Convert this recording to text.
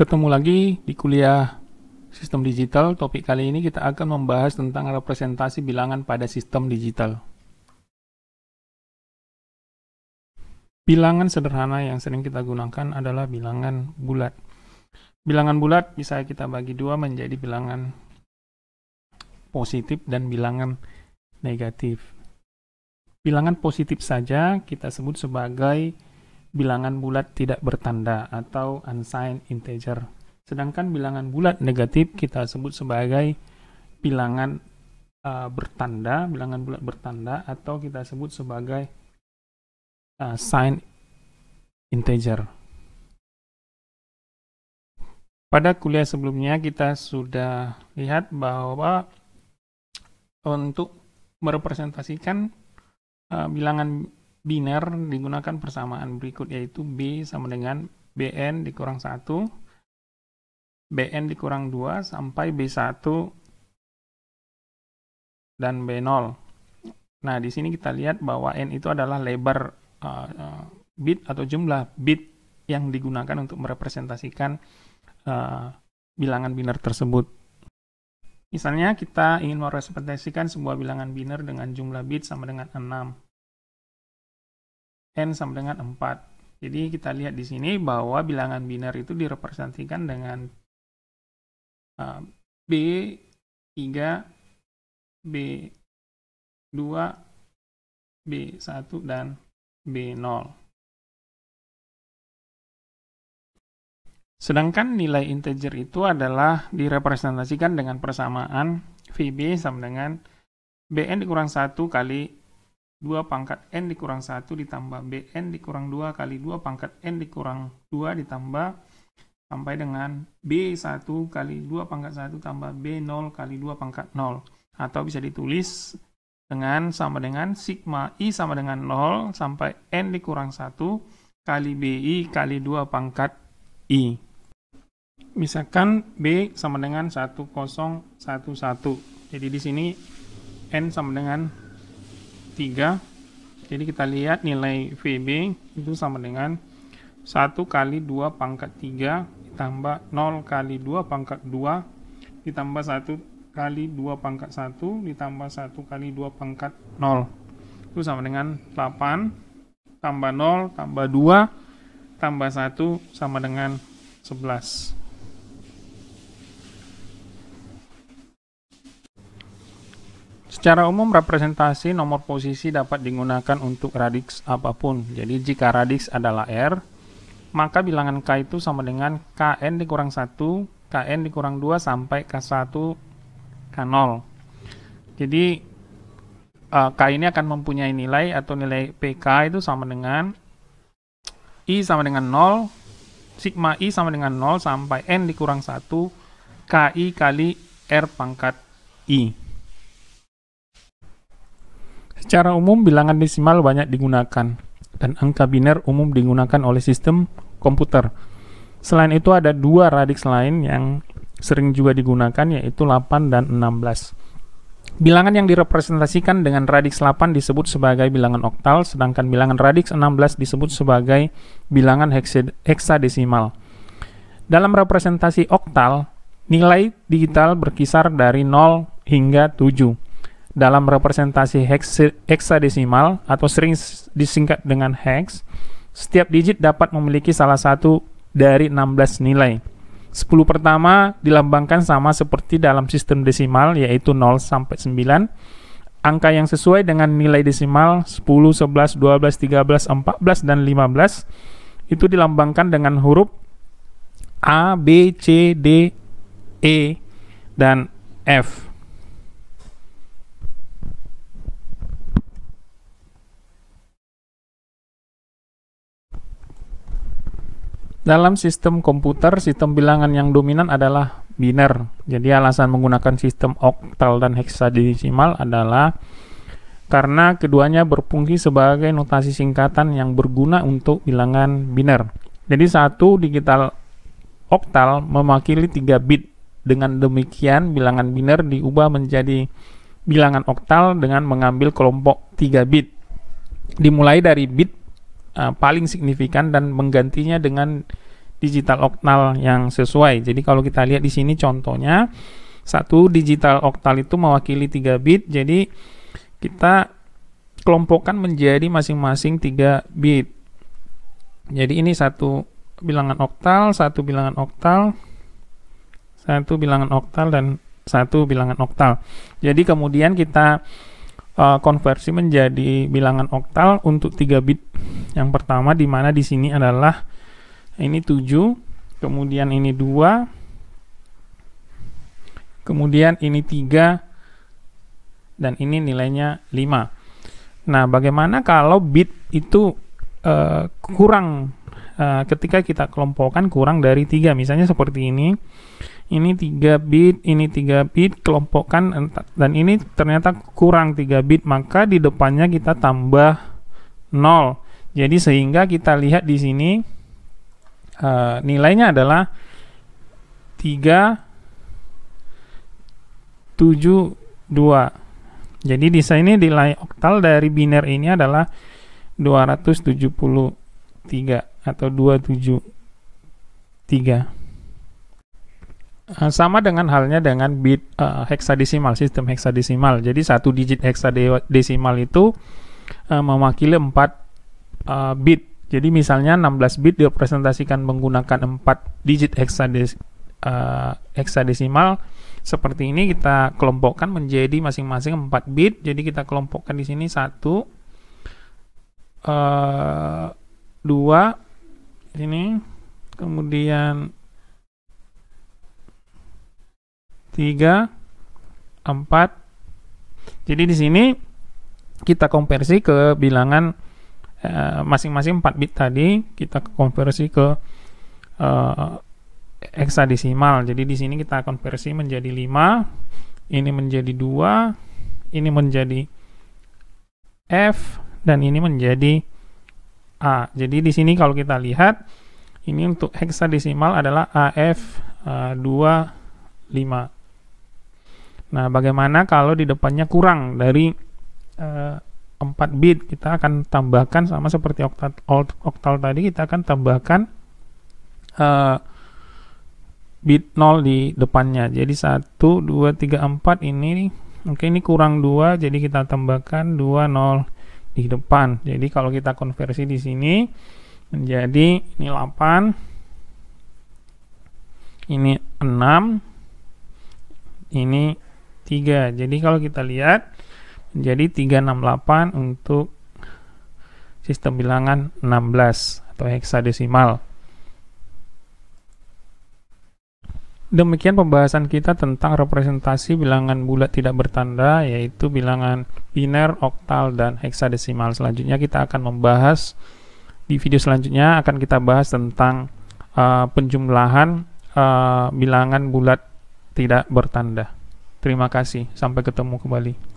Ketemu lagi di kuliah Sistem Digital. Topik kali ini kita akan membahas tentang representasi bilangan pada sistem digital. Bilangan sederhana yang sering kita gunakan adalah bilangan bulat. Bilangan bulat bisa kita bagi dua menjadi bilangan positif dan bilangan negatif. Bilangan positif saja kita sebut sebagai bilangan bulat tidak bertanda atau unsigned integer. Sedangkan bilangan bulat negatif kita sebut sebagai bilangan uh, bertanda, bilangan bulat bertanda atau kita sebut sebagai uh, signed integer. Pada kuliah sebelumnya kita sudah lihat bahwa untuk merepresentasikan uh, bilangan biner digunakan persamaan berikut yaitu B sama dengan BN dikurang 1, BN dikurang 2 sampai B1 dan B0. Nah, di sini kita lihat bahwa N itu adalah lebar uh, bit atau jumlah bit yang digunakan untuk merepresentasikan uh, bilangan biner tersebut. Misalnya kita ingin merepresentasikan sebuah bilangan biner dengan jumlah bit sama dengan 6 n sama dengan 4. Jadi kita lihat di sini bahwa bilangan biner itu direpresentasikan dengan uh, B3, B2, B1, dan B0. Sedangkan nilai integer itu adalah direpresentasikan dengan persamaan VB sama dengan BN dikurang 1 kali 2 pangkat N dikurang 1 ditambah BN dikurang 2 kali 2 pangkat N dikurang 2 ditambah sampai dengan B1 kali 2 pangkat 1 tambah B0 kali 2 pangkat 0. Atau bisa ditulis dengan sama dengan sigma I sama dengan 0 sampai N dikurang 1 kali BI kali 2 pangkat I. Misalkan B sama dengan 1011. Jadi di sini N sama dengan 3 jadi kita lihat nilai VB itu sama dengan 1 kali 2 pangkat 3 ditambah 0 kali 2 pangkat 2 ditambah 1 kali 2 pangkat 1 ditambah 1 kali 2 pangkat 0 itu sama dengan 8 tambah 0 tambah 2 tambah 1 sama dengan 11 Secara umum representasi nomor posisi dapat digunakan untuk radix apapun. Jadi jika radix adalah R, maka bilangan K itu sama dengan Kn dikurang 1, Kn dikurang 2 sampai K1, K0. Jadi eh, K ini akan mempunyai nilai atau nilai PK itu sama dengan I sama dengan 0, sigma I sama dengan 0 sampai N dikurang 1, KI kali R pangkat I. Secara umum, bilangan desimal banyak digunakan, dan angka biner umum digunakan oleh sistem komputer. Selain itu ada dua radiks lain yang sering juga digunakan yaitu 8 dan 16. Bilangan yang direpresentasikan dengan radiks 8 disebut sebagai bilangan oktal, sedangkan bilangan radiks 16 disebut sebagai bilangan heksadesimal. Dalam representasi oktal, nilai digital berkisar dari 0 hingga 7 dalam representasi heksadesimal atau sering disingkat dengan hex, setiap digit dapat memiliki salah satu dari 16 nilai. 10 pertama dilambangkan sama seperti dalam sistem desimal yaitu 0 sampai 9. Angka yang sesuai dengan nilai desimal 10, 11, 12, 13, 14 dan 15 itu dilambangkan dengan huruf A, B, C, D, E dan F. Dalam sistem komputer, sistem bilangan yang dominan adalah biner. Jadi alasan menggunakan sistem oktal dan heksadesimal adalah karena keduanya berfungsi sebagai notasi singkatan yang berguna untuk bilangan biner. Jadi satu digital oktal mewakili 3 bit. Dengan demikian bilangan biner diubah menjadi bilangan oktal dengan mengambil kelompok 3 bit. Dimulai dari bit Eh, paling signifikan dan menggantinya dengan digital oktal yang sesuai. Jadi kalau kita lihat di sini contohnya satu digital oktal itu mewakili 3 bit. Jadi kita kelompokkan menjadi masing-masing 3 bit. Jadi ini satu bilangan oktal, satu bilangan oktal, satu bilangan oktal dan satu bilangan oktal. Jadi kemudian kita uh, konversi menjadi bilangan oktal untuk 3 bit. Yang pertama di mana di sini adalah ini 7, kemudian ini 2, kemudian ini 3 dan ini nilainya 5. Nah, bagaimana kalau bit itu uh, kurang uh, ketika kita kelompokkan kurang dari 3 misalnya seperti ini ini 3 bit, ini 3 bit, kelompokkan dan ini ternyata kurang 3 bit, maka di depannya kita tambah 0. Jadi sehingga kita lihat di sini uh, nilainya adalah 3 7 2. Jadi di sini nilai oktal dari biner ini adalah 273 atau 273. Eh, sama dengan halnya dengan bit uh, eh, heksadesimal sistem heksadesimal. Jadi satu digit heksadesimal itu uh, mewakili 4 uh, bit. Jadi misalnya 16 bit direpresentasikan menggunakan 4 digit heksades, uh, heksadesimal seperti ini kita kelompokkan menjadi masing-masing 4 bit. Jadi kita kelompokkan di sini 1 uh, 2 ini kemudian 3, 4. Jadi di sini kita konversi ke bilangan eh, masing-masing eh, 4 bit tadi, kita konversi ke eh, heksadesimal. Jadi di sini kita konversi menjadi 5, ini menjadi 2, ini menjadi F dan ini menjadi A. Jadi di sini kalau kita lihat ini untuk heksadesimal adalah AF uh, eh, Nah, bagaimana kalau di depannya kurang dari uh, eh, 4 bit, kita akan tambahkan sama seperti oktal, octal tadi, kita akan tambahkan uh, bit 0 di depannya. Jadi 1, 2, 3, 4 ini, oke ini kurang 2, jadi kita tambahkan 2, 0 di depan. Jadi kalau kita konversi di sini, menjadi ini 8, ini 6, ini 3. Jadi kalau kita lihat menjadi 368 untuk sistem bilangan 16 atau heksadesimal. Demikian pembahasan kita tentang representasi bilangan bulat tidak bertanda yaitu bilangan biner, oktal, dan heksadesimal. Selanjutnya kita akan membahas di video selanjutnya akan kita bahas tentang uh, penjumlahan uh, bilangan bulat tidak bertanda. Terima kasih, sampai ketemu kembali.